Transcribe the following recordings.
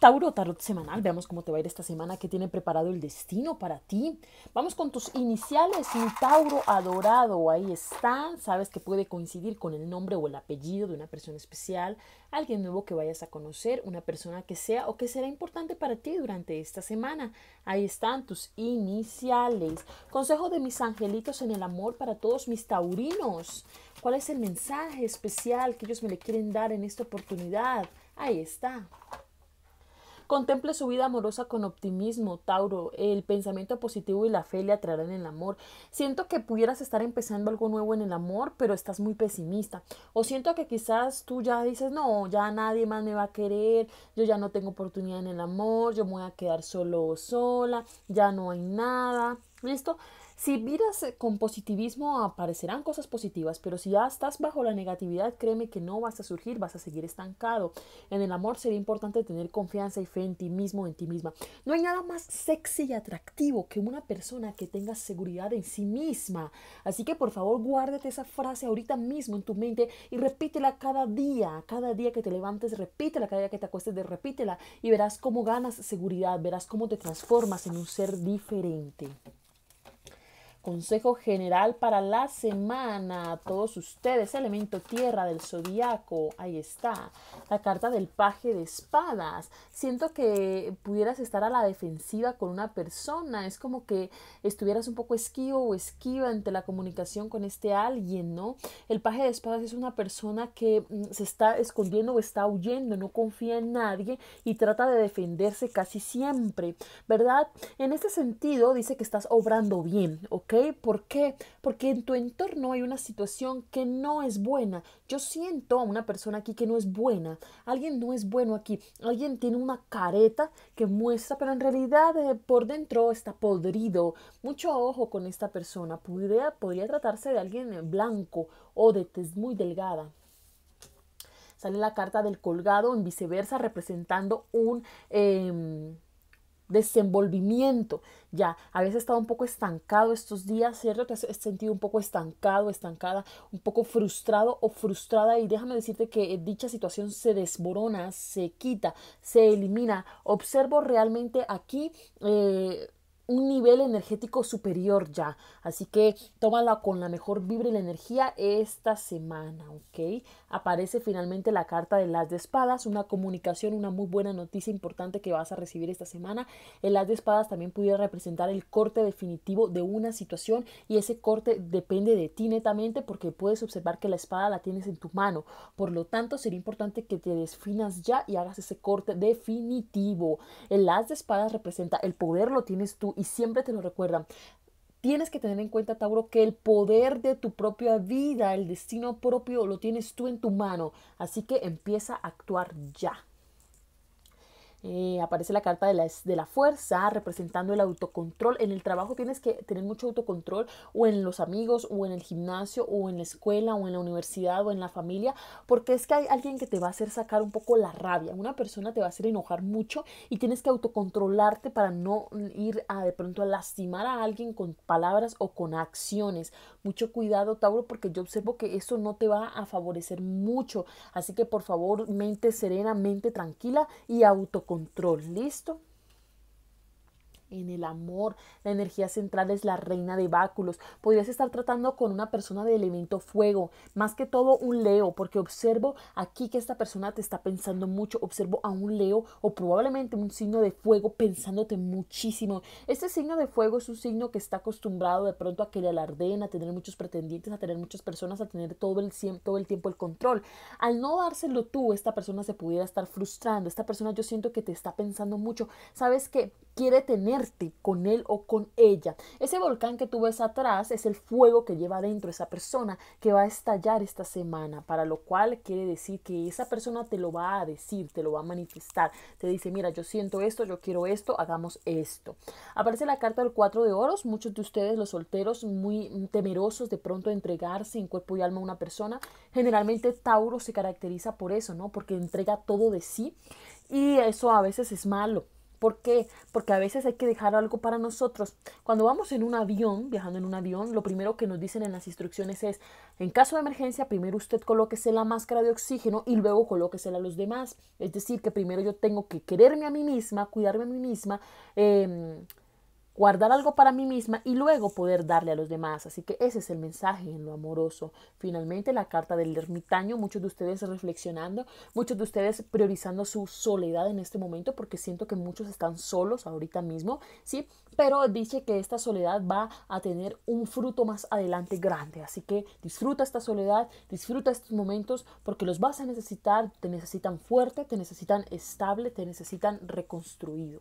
Tauro, tarot semanal, veamos cómo te va a ir esta semana, qué tiene preparado el destino para ti. Vamos con tus iniciales, un Tauro adorado, ahí están. sabes que puede coincidir con el nombre o el apellido de una persona especial, alguien nuevo que vayas a conocer, una persona que sea o que será importante para ti durante esta semana. Ahí están tus iniciales. Consejo de mis angelitos en el amor para todos mis taurinos. ¿Cuál es el mensaje especial que ellos me le quieren dar en esta oportunidad? Ahí está. Contemple su vida amorosa con optimismo, Tauro. El pensamiento positivo y la fe le atraerán el amor. Siento que pudieras estar empezando algo nuevo en el amor, pero estás muy pesimista. O siento que quizás tú ya dices, no, ya nadie más me va a querer, yo ya no tengo oportunidad en el amor, yo me voy a quedar solo o sola, ya no hay nada. ¿Listo? Si miras eh, con positivismo aparecerán cosas positivas, pero si ya estás bajo la negatividad, créeme que no vas a surgir, vas a seguir estancado. En el amor sería importante tener confianza y fe en ti mismo, en ti misma. No hay nada más sexy y atractivo que una persona que tenga seguridad en sí misma. Así que por favor guárdate esa frase ahorita mismo en tu mente y repítela cada día, cada día que te levantes, repítela, cada día que te acuestes, repítela y verás cómo ganas seguridad, verás cómo te transformas en un ser diferente. Consejo general para la semana. A todos ustedes, elemento tierra del zodiaco. Ahí está. La carta del paje de espadas. Siento que pudieras estar a la defensiva con una persona. Es como que estuvieras un poco esquivo o esquiva ante la comunicación con este alguien, ¿no? El paje de espadas es una persona que mm, se está escondiendo o está huyendo, no confía en nadie y trata de defenderse casi siempre, ¿verdad? En este sentido, dice que estás obrando bien, ¿ok? ¿Por qué? Porque en tu entorno hay una situación que no es buena. Yo siento a una persona aquí que no es buena. Alguien no es bueno aquí. Alguien tiene una careta que muestra, pero en realidad eh, por dentro está podrido. Mucho ojo con esta persona. Podría, podría tratarse de alguien eh, blanco o de muy delgada sale la carta del colgado en viceversa representando un em, desenvolvimiento. Ya, a veces estado un poco estancado estos días, ¿cierto? Te has eh, sentido un poco estancado, estancada, un poco frustrado o frustrada y déjame decirte que eh, dicha situación se desborona, se quita, se elimina. Observo realmente aquí... Eh, un nivel energético superior ya. Así que tómala con la mejor vibra y la energía esta semana, ¿ok? Aparece finalmente la carta de las de espadas, una comunicación, una muy buena noticia importante que vas a recibir esta semana. El las de espadas también pudiera representar el corte definitivo de una situación y ese corte depende de ti netamente porque puedes observar que la espada la tienes en tu mano. Por lo tanto, sería importante que te desfinas ya y hagas ese corte definitivo. El las de espadas representa el poder, lo tienes tú y siempre te lo recuerdan. Tienes que tener en cuenta, Tauro, que el poder de tu propia vida, el destino propio, lo tienes tú en tu mano. Así que empieza a actuar ya. Eh, aparece la carta de la, de la, fuerza representando el autocontrol. En el trabajo tienes que tener mucho autocontrol o en los amigos o en el gimnasio o en la escuela o en la universidad o en la familia porque es que hay alguien que te va a hacer sacar un poco la rabia. Una persona te va a hacer enojar mucho y tienes que autocontrolarte para no ir de pronto a lastimar a alguien con palabras o con acciones. Mucho cuidado Tauro porque yo observo que eso no te va a favorecer mucho. Así que por favor mente serena, mente tranquila y autocontrol control. ¿Listo? en el amor. La energía central es la reina de báculos. Podrías estar tratando con una persona de elemento fuego, más que todo un Leo, porque observo aquí que esta persona te está pensando mucho. Observo a un Leo o probablemente un signo de fuego pensándote muchísimo. Este signo de fuego es un signo que está acostumbrado de pronto a que le alardeen, a tener muchos pretendientes, a tener muchas personas, a tener todo el, todo el tiempo el control. Al no dárselo tú, esta persona se pudiera estar frustrando. Esta persona yo siento que te está pensando mucho. ¿Sabes qué? quiere tenerte con él o con ella. Ese volcán que tú ves atrás es el fuego que lleva dentro esa persona que va a estallar esta semana, para lo cual quiere decir que esa persona te lo va a decir, te lo va a manifestar. Te dice, mira, yo siento esto, yo quiero esto, hagamos esto. Aparece la carta del cuatro de oros. Muchos de ustedes, los solteros, muy temerosos de pronto entregarse en cuerpo y alma a una persona. Generalmente Tauro se caracteriza por eso, ¿no? Porque entrega todo de sí y eso a veces es malo. ¿Por qué? Porque a veces hay que dejar algo para nosotros. Cuando vamos en un avión, viajando en un avión, lo primero que nos dicen en las instrucciones es, en caso de emergencia, primero usted colóquese la máscara de oxígeno y luego colóquesela a los demás. Es decir, que primero yo tengo que quererme a mí misma, cuidarme a mí misma, eh, guardar algo para mí misma y luego poder darle a los demás. Así que ese es el mensaje en lo amoroso. Finalmente, la carta del ermitaño, muchos de ustedes reflexionando, muchos de ustedes priorizando su soledad en este momento, porque siento que muchos están solos ahorita mismo, ¿sí? Pero dice que esta soledad va a tener un fruto más adelante grande. Así que disfruta esta soledad, disfruta estos momentos, porque los vas a necesitar, te necesitan fuerte, te necesitan estable, te necesitan reconstruido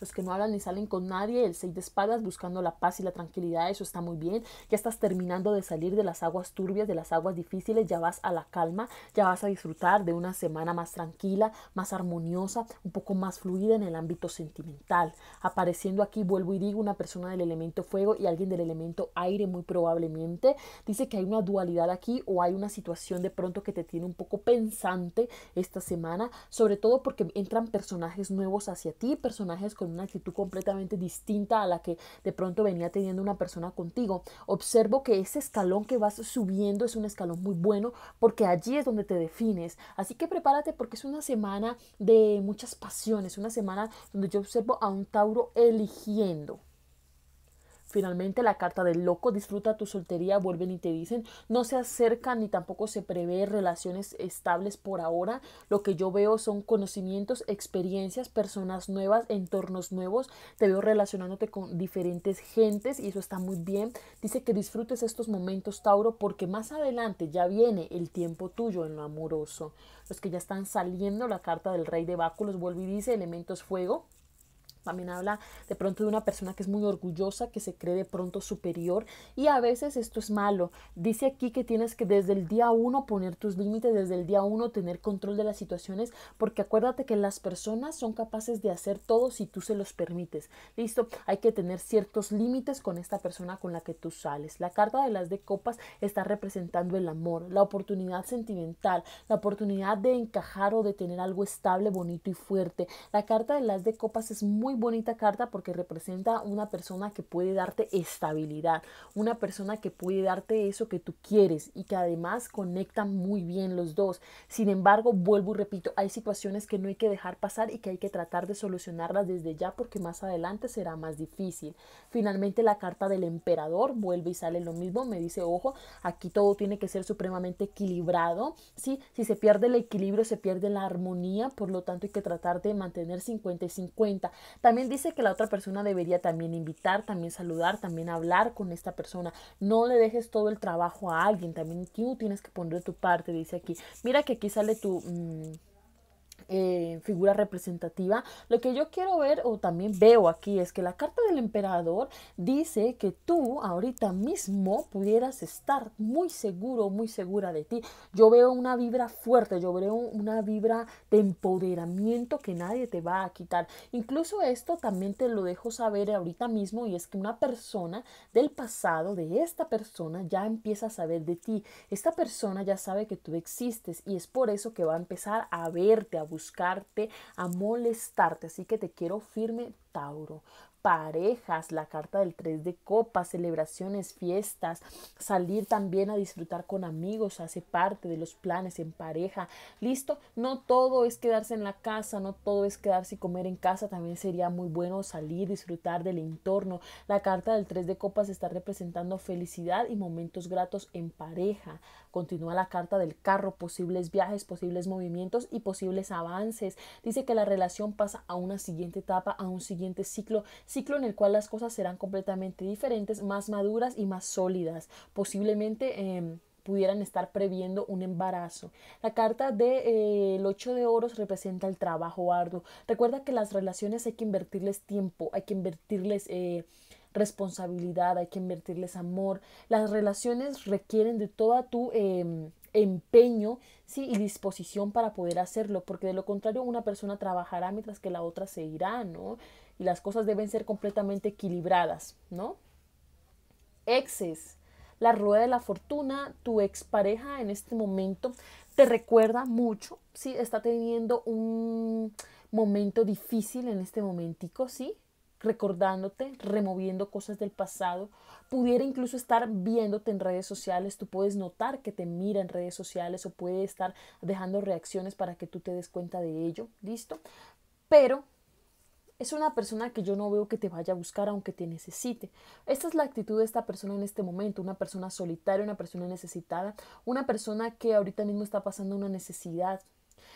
los pues, que no hablan ni salen con nadie, el 6 de espadas buscando la paz y la tranquilidad, eso está muy bien, ya estás terminando de salir de las aguas turbias, de las aguas difíciles, ya vas a la calma, ya vas a disfrutar de una semana más tranquila, más armoniosa, un poco más fluida en el ámbito sentimental. Apareciendo aquí, vuelvo y digo, una persona del elemento fuego y alguien del elemento aire muy probablemente, dice que hay una dualidad aquí o hay una situación de pronto que te tiene un poco pensante esta semana, sobre todo porque entran personajes nuevos hacia ti, personajes con una actitud completamente distinta a la que de pronto venía teniendo una persona contigo. Observo que ese escalón que vas subiendo es un escalón muy bueno porque allí es donde te defines. Así que prepárate porque es una semana de muchas pasiones, una semana donde yo observo a un Tauro eligiendo. Finalmente, la carta del loco, disfruta tu soltería, vuelven y te dicen, no se acercan ni tampoco se prevé relaciones estables por ahora. Lo que yo veo son conocimientos, experiencias, personas nuevas, entornos nuevos. Te veo relacionándote con diferentes gentes y eso está muy bien. Dice que disfrutes estos momentos, Tauro, porque más adelante ya viene el tiempo tuyo en lo amoroso. Los que ya están saliendo, la carta del rey de báculos vuelve y dice elementos fuego también habla de pronto de una persona que es muy orgullosa, que se cree de pronto superior y a veces esto es malo. Dice aquí que tienes que desde el día uno poner tus límites, desde el día uno tener control de las situaciones, porque acuérdate que las personas son capaces de hacer todo si tú se los permites. Listo, hay que tener ciertos límites con esta persona con la que tú sales. La carta de las de copas está representando el amor, la oportunidad sentimental, la oportunidad de encajar o de tener algo estable, bonito y fuerte. La carta de las de copas es muy bonita carta porque representa una persona que puede darte estabilidad, una persona que puede darte eso que tú quieres y que además conecta muy bien los dos. Sin embargo, vuelvo y repito, hay situaciones que no hay que dejar pasar y que hay que tratar de solucionarlas desde ya porque más adelante será más difícil. Finalmente, la carta del emperador vuelve y sale lo mismo, me dice, ojo, aquí todo tiene que ser supremamente equilibrado, Si se pierde el equilibrio, se pierde la armonía, por lo tanto hay que tratar de mantener 50 y 50. También dice que la otra persona debería también invitar, también saludar, también hablar con esta persona. No le dejes todo el trabajo a alguien, también tú tienes que poner tu parte, dice aquí. Mira que aquí sale tu... Mm, eh, figura representativa. Lo que yo quiero ver o también veo aquí es que la carta del emperador dice que tú ahorita mismo pudieras estar muy seguro, muy segura de ti. Yo veo una vibra fuerte, yo veo una vibra de empoderamiento que nadie te va a quitar. Incluso esto también te lo dejo saber ahorita mismo y es que una persona del pasado, de esta persona, ya empieza a saber de ti. Esta persona ya sabe que tú existes y es por eso que va a empezar a verte, a buscarte, a molestarte. Así que te quiero firme, Tauro parejas, la carta del 3 de copas, celebraciones, fiestas, salir también a disfrutar con amigos, hace parte de los planes en pareja. ¿Listo? No todo es quedarse en la casa, no todo es quedarse y comer en casa, también sería muy bueno salir, disfrutar del entorno. La carta del 3 de copas está representando felicidad y momentos gratos en pareja. Continúa la carta del carro, posibles viajes, posibles movimientos y posibles avances. Dice que la relación pasa a una siguiente etapa, a un siguiente ciclo ciclo en el cual las cosas serán completamente diferentes, más maduras y más sólidas, posiblemente... Em, pudieran estar previendo un embarazo. La carta del de, 8 eh, de oros representa el trabajo arduo. Recuerda que las relaciones hay que invertirles tiempo, hay que invertirles eh, responsabilidad, hay que invertirles amor. Las relaciones requieren de toda tu... Em, empeño y disposición para poder hacerlo, porque de lo contrario una persona trabajará mientras que la otra se irá, ¿no? y las cosas deben ser completamente equilibradas, ¿no? Exes, la rueda de la fortuna, tu expareja en este momento te recuerda mucho, ¿sí? Está teniendo un momento difícil en este momentico, ¿sí? recordándote, removiendo cosas del pasado, pudiera incluso estar viéndote en redes sociales, tú puedes notar que te mira en redes sociales o puede estar dejando reacciones para que tú te des cuenta de ello, ¿listo? Pero es una persona que yo no veo que te vaya a buscar aunque te necesite. Esta es la actitud de esta persona en este momento, una persona solitaria, una persona necesitada, una persona que ahorita mismo está pasando una necesidad,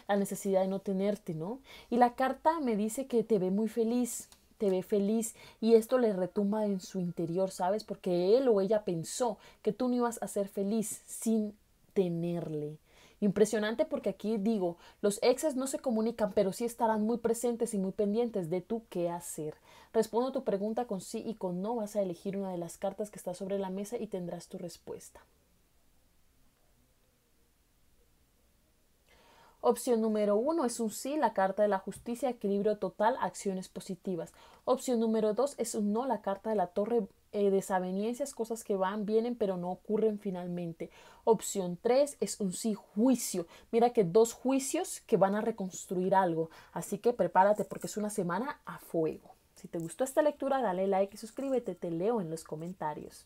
la necesidad de no tenerte, ¿no? Y la carta me dice que te ve muy feliz, te ve feliz y esto le retumba en su interior, ¿sabes? Porque él o ella pensó que tú no ibas a ser feliz sin tenerle. Impresionante porque aquí digo, los exes no se comunican, pero sí estarán muy presentes y muy pendientes de tu qué hacer. Respondo tu pregunta con sí y con no. Vas a elegir una de las cartas que está sobre la mesa y tendrás tu respuesta. Opción número uno es un sí, la carta de la justicia, equilibrio total, acciones positivas. Opción número dos es un no, la carta de la torre eh, desavenencias, cosas que van, vienen, pero no ocurren finalmente. Opción 3 es un sí juicio. Mira que dos juicios que van a reconstruir algo. Así que prepárate porque es una semana a fuego. Si te gustó esta lectura, dale like y suscríbete. Te leo en los comentarios.